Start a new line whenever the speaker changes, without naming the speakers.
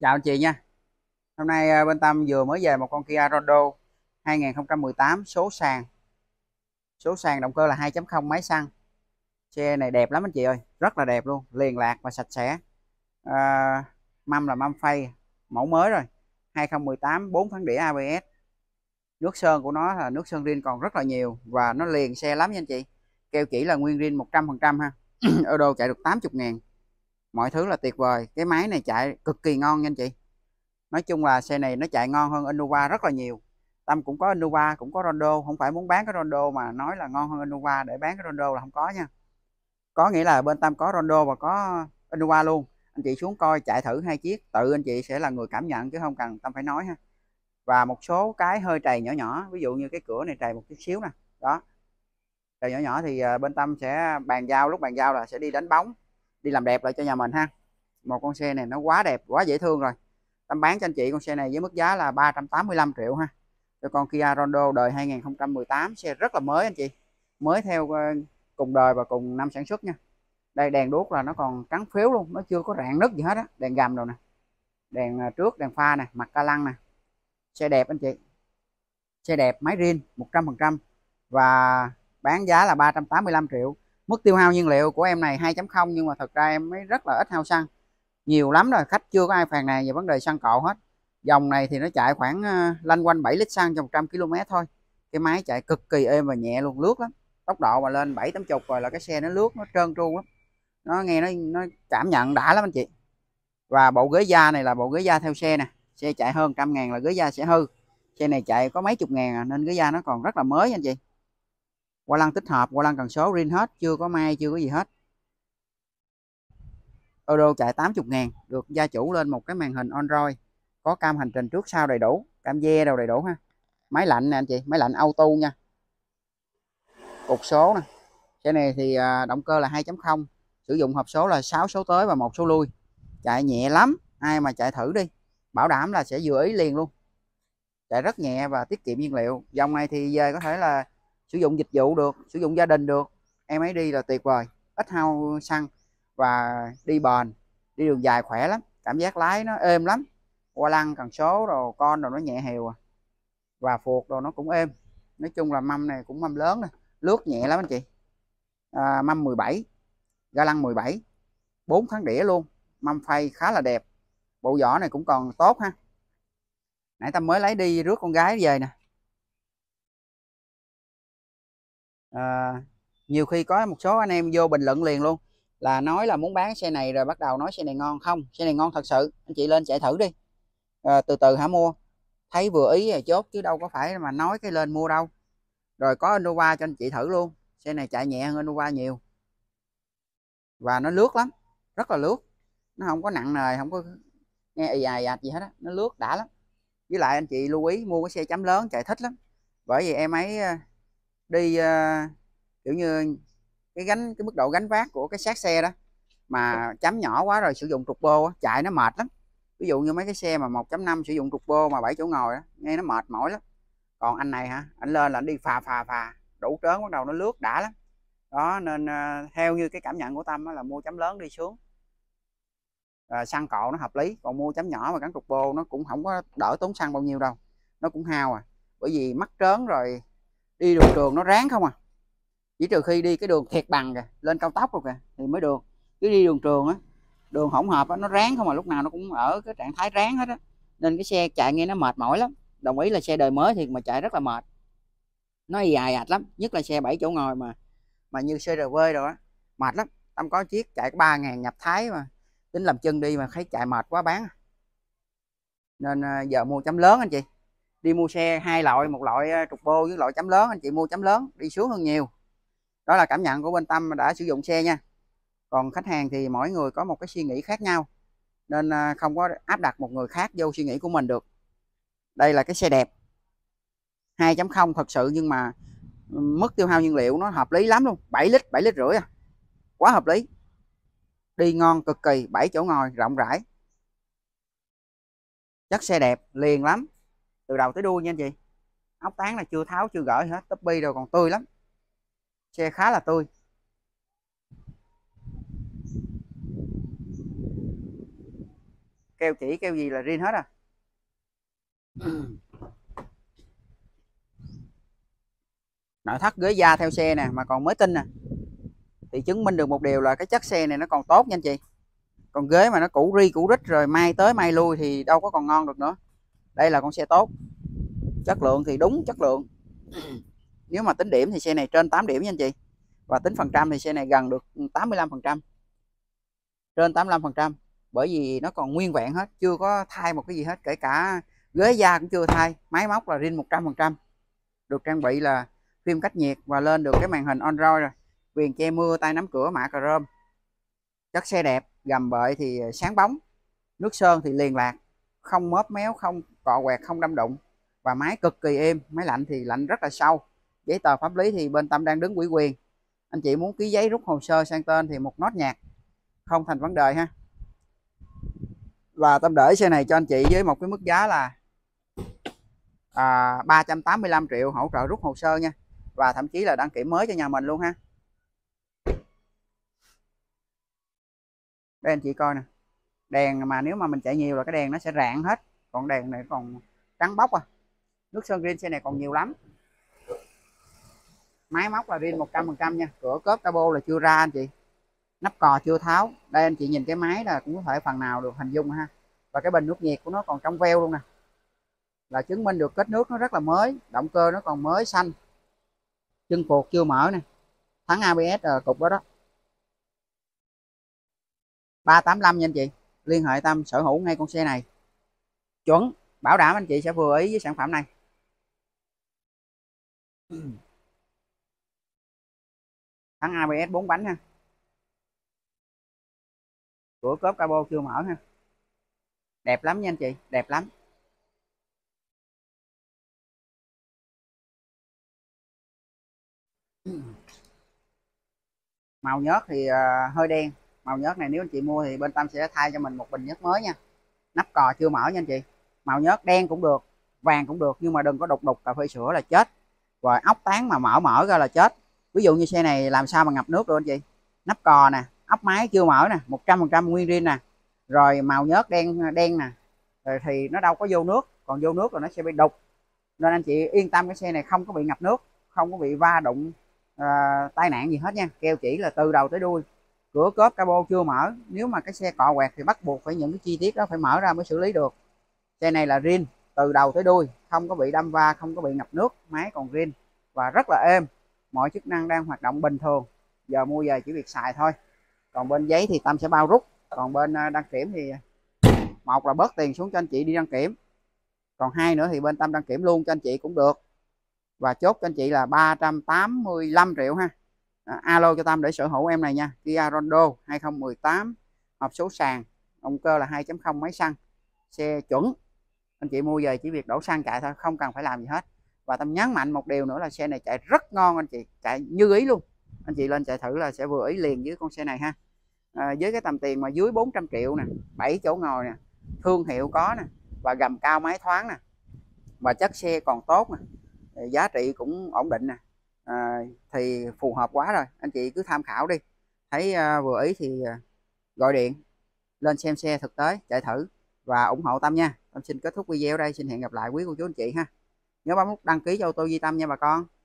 chào anh chị nha hôm nay à, bên Tâm vừa mới về một con Kia Rondo 2018 số sàn số sàn động cơ là 2.0 máy xăng xe này đẹp lắm anh chị ơi rất là đẹp luôn liền lạc và sạch sẽ à, mâm là mâm phay mẫu mới rồi 2018 4 phán đĩa ABS nước sơn của nó là nước sơn riêng còn rất là nhiều và nó liền xe lắm nha anh chị kêu chỉ là nguyên riêng 100% ha Euro chạy được 80 ngàn mọi thứ là tuyệt vời cái máy này chạy cực kỳ ngon nha anh chị nói chung là xe này nó chạy ngon hơn Innova rất là nhiều Tâm cũng có Innova cũng có Rondo không phải muốn bán cái Rondo mà nói là ngon hơn Innova để bán cái Rondo là không có nha có nghĩa là bên Tâm có Rondo và có Innova luôn anh chị xuống coi chạy thử hai chiếc tự anh chị sẽ là người cảm nhận chứ không cần Tâm phải nói ha và một số cái hơi trầy nhỏ nhỏ ví dụ như cái cửa này trầy một chút xíu nè đó trầy nhỏ nhỏ thì à, bên Tâm sẽ bàn giao lúc bàn giao là sẽ đi đánh bóng đi làm đẹp lại cho nhà mình ha một con xe này nó quá đẹp quá dễ thương rồi Tâm bán cho anh chị con xe này với mức giá là 385 triệu ha Cho con Kia Rondo đời 2018 xe rất là mới anh chị mới theo ờ, cùng đời và cùng năm sản xuất nha đây đèn đuốc là nó còn trắng phiếu luôn nó chưa có rạn nứt gì hết á đèn gầm rồi nè đèn ờ, trước đèn pha nè mặt ca lăng nè xe đẹp anh chị xe đẹp máy riêng 100% và bán giá là 385 triệu mức tiêu hao nhiên liệu của em này 2.0 nhưng mà thật ra em mới rất là ít hao xăng nhiều lắm rồi khách chưa có ai phàn nàn về vấn đề xăng cộ hết dòng này thì nó chạy khoảng ờ, lanh quanh 7 lít xăng trong 100 km thôi cái máy chạy cực kỳ êm và nhẹ luôn lướt lắm tốc độ mà lên 7 chục rồi là cái xe nó lướt nó trơn tru lắm nó nghe nó, nó cảm nhận đã lắm anh chị và bộ ghế da này là bộ ghế da theo xe nè xe chạy hơn trăm ngàn là ghế da sẽ hư xe này chạy có mấy chục ngàn à, nên ghế da nó còn rất là mới anh chị Hoa lăng tích hợp, hoa lăng cần số riêng hết, chưa có may, chưa có gì hết. Euro chạy 80 ngàn, được gia chủ lên một cái màn hình Android, có cam hành trình trước sau đầy đủ, cam dê đầu đầy đủ ha. Máy lạnh nè anh chị, máy lạnh auto nha. Cục số nè. xe này thì à, động cơ là 2.0, sử dụng hộp số là 6 số tới và một số lui. Chạy nhẹ lắm, ai mà chạy thử đi, bảo đảm là sẽ vừa ý liền luôn. Chạy rất nhẹ và tiết kiệm nhiên liệu. Dòng này thì về có thể là sử dụng dịch vụ được sử dụng gia đình được em ấy đi là tuyệt vời ít hao xăng và đi bền đi đường dài khỏe lắm cảm giác lái nó êm lắm qua lăng cần số rồi con rồi nó nhẹ hều à và phuộc rồi nó cũng êm nói chung là mâm này cũng mâm lớn này. lướt nhẹ lắm anh chị à, mâm 17 ga lăng 17 4 tháng đĩa luôn mâm phay khá là đẹp bộ vỏ này cũng còn tốt ha nãy ta mới lấy đi rước con gái về nè à, nhiều khi có một số anh em vô bình luận liền luôn là nói là muốn bán xe này rồi bắt đầu nói xe này ngon không xe này ngon thật sự anh chị lên chạy thử đi à, từ từ hả mua thấy vừa ý rồi chốt chứ đâu có phải mà nói cái lên mua đâu rồi có Innova cho anh chị thử luôn xe này chạy nhẹ hơn Innova nhiều và nó lướt lắm rất là lướt nó không có nặng nề không có nghe ì ài ạt gì hết á nó lướt đã lắm với lại anh chị lưu ý mua cái xe chấm lớn chạy thích lắm bởi vì em ấy ờ, đi uh, kiểu như cái gánh cái mức độ gánh vác của cái xác xe đó mà chấm nhỏ quá rồi sử dụng trục bô chạy nó mệt lắm ví dụ như mấy cái xe mà 1.5 sử dụng trục bô mà bảy chỗ ngồi đó, nghe nó mệt mỏi lắm còn anh này hả anh lên là anh đi phà phà phà đủ trớn bắt đầu nó lướt đã lắm đó nên uh, theo như cái cảm nhận của tâm là mua chấm lớn đi xuống uh, xăng cộ nó hợp lý còn mua chấm nhỏ mà gắn trục bô nó cũng không có đỡ tốn xăng bao nhiêu đâu nó cũng hao à bởi vì mắc trớn rồi đi đường trường nó ráng không à chỉ trừ khi đi cái đường thiệt bằng kìa lên cao tốc rồi kìa thì mới được cứ đi đường trường á đường hỗn hợp á nó ráng không à lúc nào nó cũng ở cái trạng thái ráng hết á nên cái xe chạy nghe nó mệt mỏi lắm đồng ý là xe đời mới thì mà chạy rất là mệt nó dài ạch lắm nhất là xe 7 chỗ ngồi mà mà như CRV rồi á mệt lắm tâm có chiếc chạy ba ngàn nhập thái mà tính làm chân đi mà thấy chạy mệt quá bán à. nên à, giờ mua chấm lớn anh chị đi mua xe hai loại một loại à, trục bô với loại chấm lớn anh chị mua chấm lớn đi xuống hơn nhiều đó là cảm nhận của bên tâm đã sử dụng xe nha còn khách hàng thì mỗi người có một cái suy nghĩ khác nhau nên à, không có áp đặt một người khác vô suy nghĩ của mình được đây là cái xe đẹp 2.0 thật sự nhưng mà ừ, mức tiêu hao nhiên liệu nó hợp lý lắm luôn 7 lít 7 lít rưỡi à quá hợp lý đi ngon cực kỳ 7 chỗ ngồi rộng rãi chất xe đẹp liền lắm từ đầu tới đuôi nha anh chị ốc tán là chưa tháo chưa gửi hết tấp bi rồi còn tươi lắm xe khá là tươi keo chỉ keo gì là riêng hết à nội thất ghế da theo xe nè mà còn mới tinh nè thì chứng minh được một điều là cái chất xe này nó còn tốt nha anh chị còn ghế mà nó cũ ri cũ rít rồi mai tới mai lui thì đâu có còn ngon được nữa đây là con xe tốt chất lượng thì đúng chất lượng nếu mà tính điểm thì xe này trên 8 điểm nha anh chị và tính phần trăm thì xe này gần được 85 phần trăm trên 85 phần trăm bởi vì nó còn nguyên vẹn hết chưa có thay một cái gì hết kể cả ghế da cũng chưa thay máy móc là riêng 100 phần trăm được trang bị là phim cách nhiệt và lên được cái màn hình Android rồi viền che mưa tay nắm cửa mạ chrome chất xe đẹp gầm bệ thì sáng bóng nước sơn thì liền lạc không móp méo không cọ quẹt không đâm đụng và máy cực kỳ êm máy lạnh thì lạnh rất là sâu giấy tờ pháp lý thì bên tâm đang đứng quỹ quyền anh chị muốn ký giấy rút hồ sơ sang tên thì một nốt nhạc không thành vấn đề ha và tâm để xe này cho anh chị với một cái mức giá là à, 385 triệu hỗ trợ rút hồ sơ nha và thậm chí là đăng kiểm mới cho nhà mình luôn ha đây anh chị coi nè đèn mà nếu mà mình chạy nhiều là cái đèn nó sẽ rạn hết còn đèn này còn trắng bóc à nước sơn riêng xe này còn nhiều lắm máy móc là riêng 100% nha cửa cốp cabo là chưa ra anh chị nắp cò chưa tháo đây anh chị nhìn cái máy là cũng có thể phần nào được hình dung ha và cái bình nước nhiệt của nó còn trong veo luôn nè là chứng minh được kết nước nó rất là mới động cơ nó còn mới xanh chân cột chưa mở nè thắng ABS ở cục đó đó 385 nha anh chị liên hệ Tâm sở hữu ngay con xe này chuẩn bảo đảm anh chị sẽ vừa ý với sản phẩm này thắng ABS 4 bánh ha cửa cốp cabo chưa mở ha đẹp lắm nha anh chị đẹp lắm màu nhớt thì à, hơi đen màu nhớt này nếu anh chị mua thì bên tâm sẽ thay cho mình một bình nhớt mới nha nắp cò chưa mở nha anh chị màu nhớt đen cũng được vàng cũng được nhưng mà đừng có đục đục cà phê sữa là chết rồi ốc tán mà mở mở ra là chết ví dụ như xe này làm sao mà ngập nước được anh chị nắp cò nè ốc máy chưa mở nè 100% nguyên riêng nè rồi màu nhớt đen đen nè rồi thì nó đâu có vô nước còn vô nước là nó sẽ bị đục nên anh chị yên tâm cái xe này không có bị ngập nước không có bị va đụng uh, tai nạn gì hết nha keo chỉ là từ đầu tới đuôi cửa cốp cabo chưa mở nếu mà cái xe cọ quẹt thì bắt buộc phải những cái chi tiết đó phải mở ra mới xử lý được xe này là rin từ đầu tới đuôi không có bị đâm va không có bị ngập nước máy còn rin và rất là êm mọi chức năng đang hoạt động bình thường giờ mua về chỉ việc xài thôi còn bên giấy thì tâm sẽ bao rút còn bên à, đăng kiểm thì một là bớt tiền xuống cho anh chị đi đăng kiểm còn hai nữa thì bên tâm đăng kiểm luôn cho anh chị cũng được và chốt cho anh chị là 385 triệu ha alo cho Tâm để sở hữu em này nha Kia Rondo 2018 hộp số sàn động cơ là 2.0 máy xăng xe chuẩn anh chị mua về chỉ việc đổ xăng chạy thôi không cần phải làm gì hết và Tâm nhấn mạnh một điều nữa là xe này chạy rất ngon anh chị chạy như ý luôn anh chị lên chạy thử là sẽ vừa ý liền với con xe này ha à, với cái tầm tiền mà dưới 400 triệu nè 7 chỗ ngồi nè thương hiệu có nè và gầm cao máy thoáng nè và chất xe còn tốt nè giá trị cũng ổn định nè à, thì phù hợp quá rồi anh chị cứ tham khảo đi thấy à, vừa ý thì à, gọi điện lên xem xe thực tế chạy thử và ủng hộ Tâm nha Tâm xin kết thúc video đây xin hẹn gặp lại quý cô chú anh chị ha nhớ bấm nút đăng ký cho ô tô Di Tâm nha bà con